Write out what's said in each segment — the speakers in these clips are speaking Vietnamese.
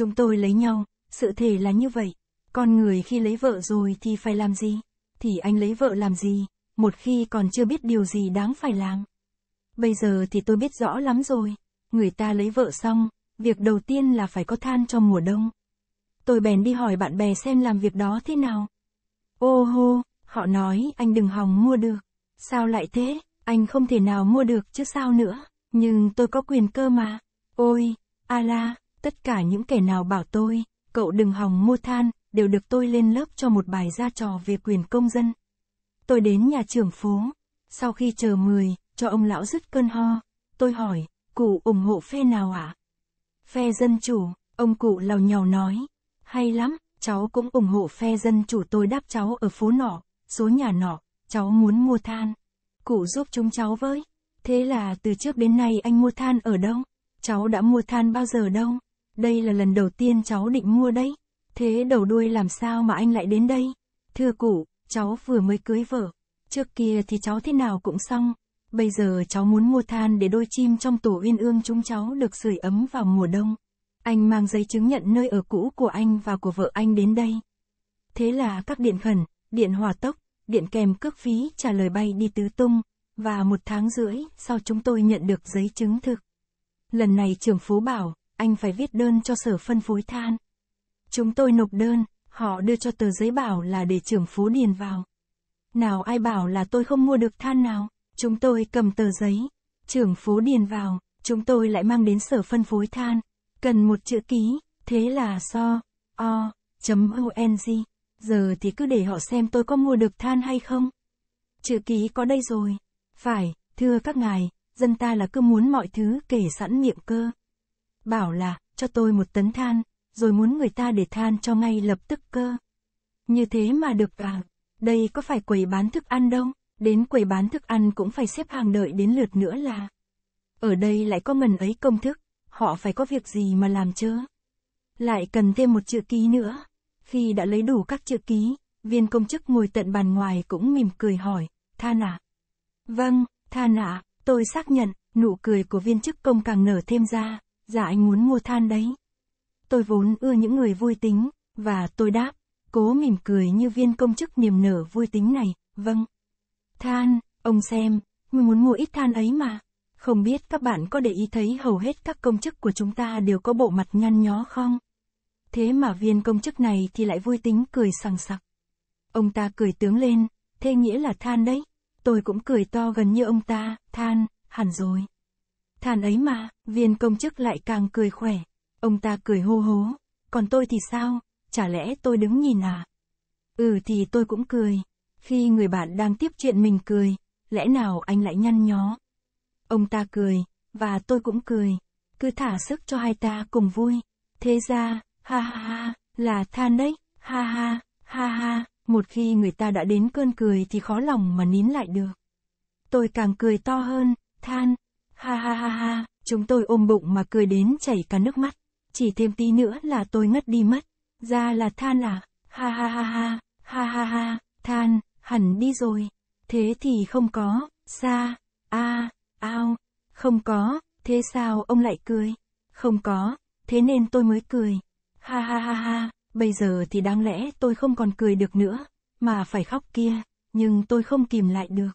chúng tôi lấy nhau, sự thể là như vậy. Con người khi lấy vợ rồi thì phải làm gì? Thì anh lấy vợ làm gì? Một khi còn chưa biết điều gì đáng phải làm. Bây giờ thì tôi biết rõ lắm rồi. Người ta lấy vợ xong, việc đầu tiên là phải có than cho mùa đông. Tôi bèn đi hỏi bạn bè xem làm việc đó thế nào. Ô hô, họ nói anh đừng hòng mua được. Sao lại thế? Anh không thể nào mua được chứ sao nữa. Nhưng tôi có quyền cơ mà. Ôi, a la, tất cả những kẻ nào bảo tôi, cậu đừng hòng mua than, đều được tôi lên lớp cho một bài ra trò về quyền công dân. Tôi đến nhà trưởng phố, sau khi chờ 10, cho ông lão dứt cơn ho, tôi hỏi, cụ ủng hộ phe nào ạ? À? Phe dân chủ, ông cụ lào nhào nói, hay lắm, cháu cũng ủng hộ phe dân chủ tôi đáp cháu ở phố nọ, số nhà nọ, cháu muốn mua than. Cụ giúp chúng cháu với. Thế là từ trước đến nay anh mua than ở đâu? Cháu đã mua than bao giờ đâu? Đây là lần đầu tiên cháu định mua đấy. Thế đầu đuôi làm sao mà anh lại đến đây? Thưa cụ, cháu vừa mới cưới vợ. Trước kia thì cháu thế nào cũng xong. Bây giờ cháu muốn mua than để đôi chim trong tổ uyên ương chúng cháu được sưởi ấm vào mùa đông. Anh mang giấy chứng nhận nơi ở cũ của anh và của vợ anh đến đây. Thế là các điện khẩn, điện hòa tốc, điện kèm cước phí trả lời bay đi tứ tung, và một tháng rưỡi sau chúng tôi nhận được giấy chứng thực. Lần này trưởng phú bảo, anh phải viết đơn cho sở phân phối than. Chúng tôi nộp đơn, họ đưa cho tờ giấy bảo là để trưởng phố điền vào. Nào ai bảo là tôi không mua được than nào, chúng tôi cầm tờ giấy, trưởng phố điền vào, chúng tôi lại mang đến sở phân phối than, cần một chữ ký, thế là so, o, chấm ong, giờ thì cứ để họ xem tôi có mua được than hay không. Chữ ký có đây rồi, phải, thưa các ngài, dân ta là cứ muốn mọi thứ kể sẵn miệng cơ. Bảo là, cho tôi một tấn than, rồi muốn người ta để than cho ngay lập tức cơ. Như thế mà được à, đây có phải quầy bán thức ăn đâu, đến quầy bán thức ăn cũng phải xếp hàng đợi đến lượt nữa là. Ở đây lại có mần ấy công thức, họ phải có việc gì mà làm chớ. Lại cần thêm một chữ ký nữa. Khi đã lấy đủ các chữ ký, viên công chức ngồi tận bàn ngoài cũng mỉm cười hỏi, Than ạ. Vâng, Than ạ, tôi xác nhận, nụ cười của viên chức công càng nở thêm ra dạ anh muốn mua than đấy. Tôi vốn ưa những người vui tính, và tôi đáp, cố mỉm cười như viên công chức niềm nở vui tính này, vâng. Than, ông xem, mình muốn mua ít than ấy mà. Không biết các bạn có để ý thấy hầu hết các công chức của chúng ta đều có bộ mặt nhăn nhó không? Thế mà viên công chức này thì lại vui tính cười sằng sặc. Ông ta cười tướng lên, thế nghĩa là than đấy. Tôi cũng cười to gần như ông ta, than, hẳn rồi. Than ấy mà, viên công chức lại càng cười khỏe. Ông ta cười hô hố. Còn tôi thì sao? Chả lẽ tôi đứng nhìn à? Ừ thì tôi cũng cười. Khi người bạn đang tiếp chuyện mình cười, lẽ nào anh lại nhăn nhó? Ông ta cười, và tôi cũng cười. Cứ thả sức cho hai ta cùng vui. Thế ra, ha ha ha, là than đấy, ha ha, ha ha. Một khi người ta đã đến cơn cười thì khó lòng mà nín lại được. Tôi càng cười to hơn, than, Ha ha ha ha, chúng tôi ôm bụng mà cười đến chảy cả nước mắt. Chỉ thêm tí nữa là tôi ngất đi mất. Ra là than à? Ha ha ha ha, ha ha ha, than, hẳn đi rồi. Thế thì không có, xa, a, ao, không có, thế sao ông lại cười? Không có, thế nên tôi mới cười. Ha ha ha ha, bây giờ thì đáng lẽ tôi không còn cười được nữa, mà phải khóc kia, nhưng tôi không kìm lại được.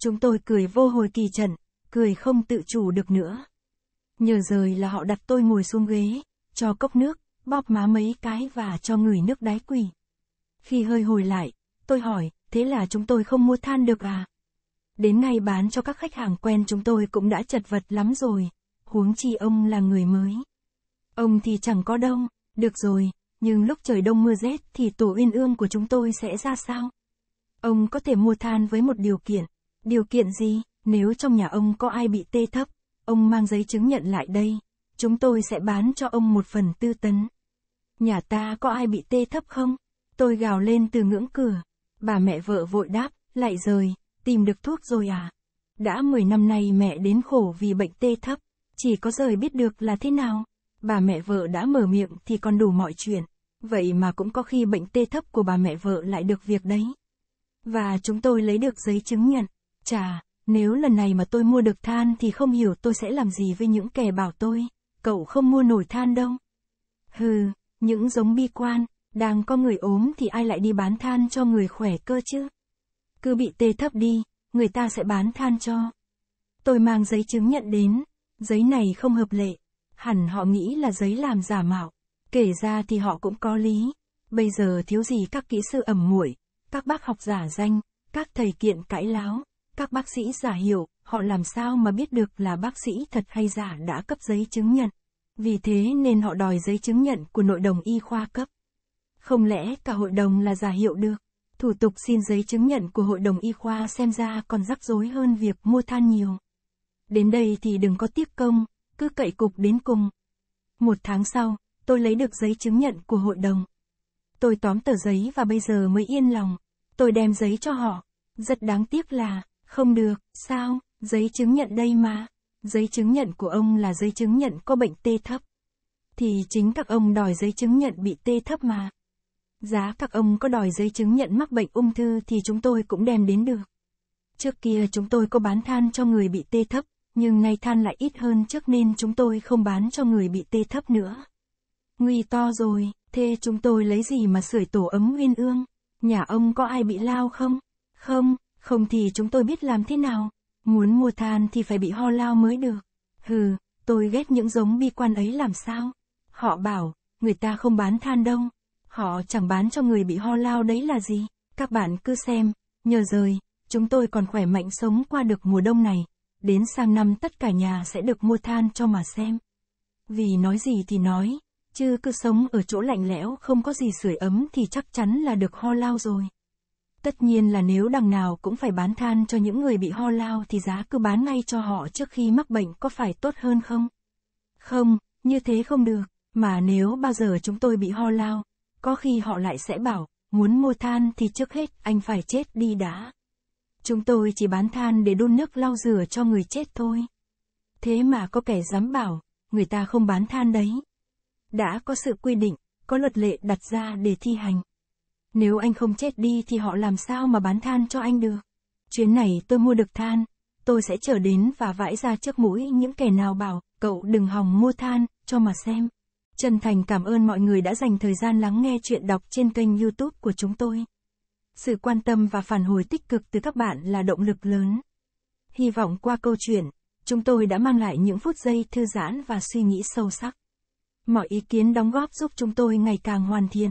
Chúng tôi cười vô hồi kỳ trận, cười không tự chủ được nữa. Nhờ rời là họ đặt tôi ngồi xuống ghế, cho cốc nước, bóp má mấy cái và cho người nước đáy quỳ. Khi hơi hồi lại, tôi hỏi, thế là chúng tôi không mua than được à? Đến nay bán cho các khách hàng quen chúng tôi cũng đã chật vật lắm rồi, huống chi ông là người mới. Ông thì chẳng có đông, được rồi, nhưng lúc trời đông mưa rét thì tổ uyên ương của chúng tôi sẽ ra sao? Ông có thể mua than với một điều kiện. Điều kiện gì? Nếu trong nhà ông có ai bị tê thấp, ông mang giấy chứng nhận lại đây. Chúng tôi sẽ bán cho ông một phần tư tấn. Nhà ta có ai bị tê thấp không? Tôi gào lên từ ngưỡng cửa. Bà mẹ vợ vội đáp, lại rời, tìm được thuốc rồi à? Đã 10 năm nay mẹ đến khổ vì bệnh tê thấp, chỉ có rời biết được là thế nào. Bà mẹ vợ đã mở miệng thì còn đủ mọi chuyện. Vậy mà cũng có khi bệnh tê thấp của bà mẹ vợ lại được việc đấy. Và chúng tôi lấy được giấy chứng nhận. Chà, nếu lần này mà tôi mua được than thì không hiểu tôi sẽ làm gì với những kẻ bảo tôi, cậu không mua nổi than đâu. Hừ, những giống bi quan, đang có người ốm thì ai lại đi bán than cho người khỏe cơ chứ? Cứ bị tê thấp đi, người ta sẽ bán than cho. Tôi mang giấy chứng nhận đến, giấy này không hợp lệ, hẳn họ nghĩ là giấy làm giả mạo, kể ra thì họ cũng có lý. Bây giờ thiếu gì các kỹ sư ẩm muội, các bác học giả danh, các thầy kiện cãi láo. Các bác sĩ giả hiểu, họ làm sao mà biết được là bác sĩ thật hay giả đã cấp giấy chứng nhận. Vì thế nên họ đòi giấy chứng nhận của nội đồng y khoa cấp. Không lẽ cả hội đồng là giả hiệu được? Thủ tục xin giấy chứng nhận của hội đồng y khoa xem ra còn rắc rối hơn việc mua than nhiều. Đến đây thì đừng có tiếc công, cứ cậy cục đến cùng. Một tháng sau, tôi lấy được giấy chứng nhận của hội đồng. Tôi tóm tờ giấy và bây giờ mới yên lòng. Tôi đem giấy cho họ. Rất đáng tiếc là, không được, sao, giấy chứng nhận đây mà. Giấy chứng nhận của ông là giấy chứng nhận có bệnh tê thấp. Thì chính các ông đòi giấy chứng nhận bị tê thấp mà. Giá các ông có đòi giấy chứng nhận mắc bệnh ung thư thì chúng tôi cũng đem đến được. Trước kia chúng tôi có bán than cho người bị tê thấp, nhưng nay than lại ít hơn trước nên chúng tôi không bán cho người bị tê thấp nữa. Nguy to rồi, thế chúng tôi lấy gì mà sưởi tổ ấm nguyên ương? Nhà ông có ai bị lao không? Không, không thì chúng tôi biết làm thế nào. Muốn mua than thì phải bị ho lao mới được. Hừ, tôi ghét những giống bi quan ấy làm sao. Họ bảo, người ta không bán than đâu. Họ chẳng bán cho người bị ho lao đấy là gì. Các bạn cứ xem, nhờ rời, chúng tôi còn khỏe mạnh sống qua được mùa đông này. Đến sang năm tất cả nhà sẽ được mua than cho mà xem. Vì nói gì thì nói, chứ cứ sống ở chỗ lạnh lẽo không có gì sưởi ấm thì chắc chắn là được ho lao rồi. Tất nhiên là nếu đằng nào cũng phải bán than cho những người bị ho lao thì giá cứ bán ngay cho họ trước khi mắc bệnh có phải tốt hơn không? Không, như thế không được, mà nếu bao giờ chúng tôi bị ho lao, có khi họ lại sẽ bảo, muốn mua than thì trước hết anh phải chết đi đã. Chúng tôi chỉ bán than để đun nước lau rửa cho người chết thôi. Thế mà có kẻ dám bảo, người ta không bán than đấy. Đã có sự quy định, có luật lệ đặt ra để thi hành. Nếu anh không chết đi thì họ làm sao mà bán than cho anh được. Chuyến này tôi mua được than, tôi sẽ trở đến và vãi ra trước mũi những kẻ nào bảo, cậu đừng hòng mua than, cho mà xem. Chân thành cảm ơn mọi người đã dành thời gian lắng nghe chuyện đọc trên kênh youtube của chúng tôi. Sự quan tâm và phản hồi tích cực từ các bạn là động lực lớn. Hy vọng qua câu chuyện, chúng tôi đã mang lại những phút giây thư giãn và suy nghĩ sâu sắc. Mọi ý kiến đóng góp giúp chúng tôi ngày càng hoàn thiện.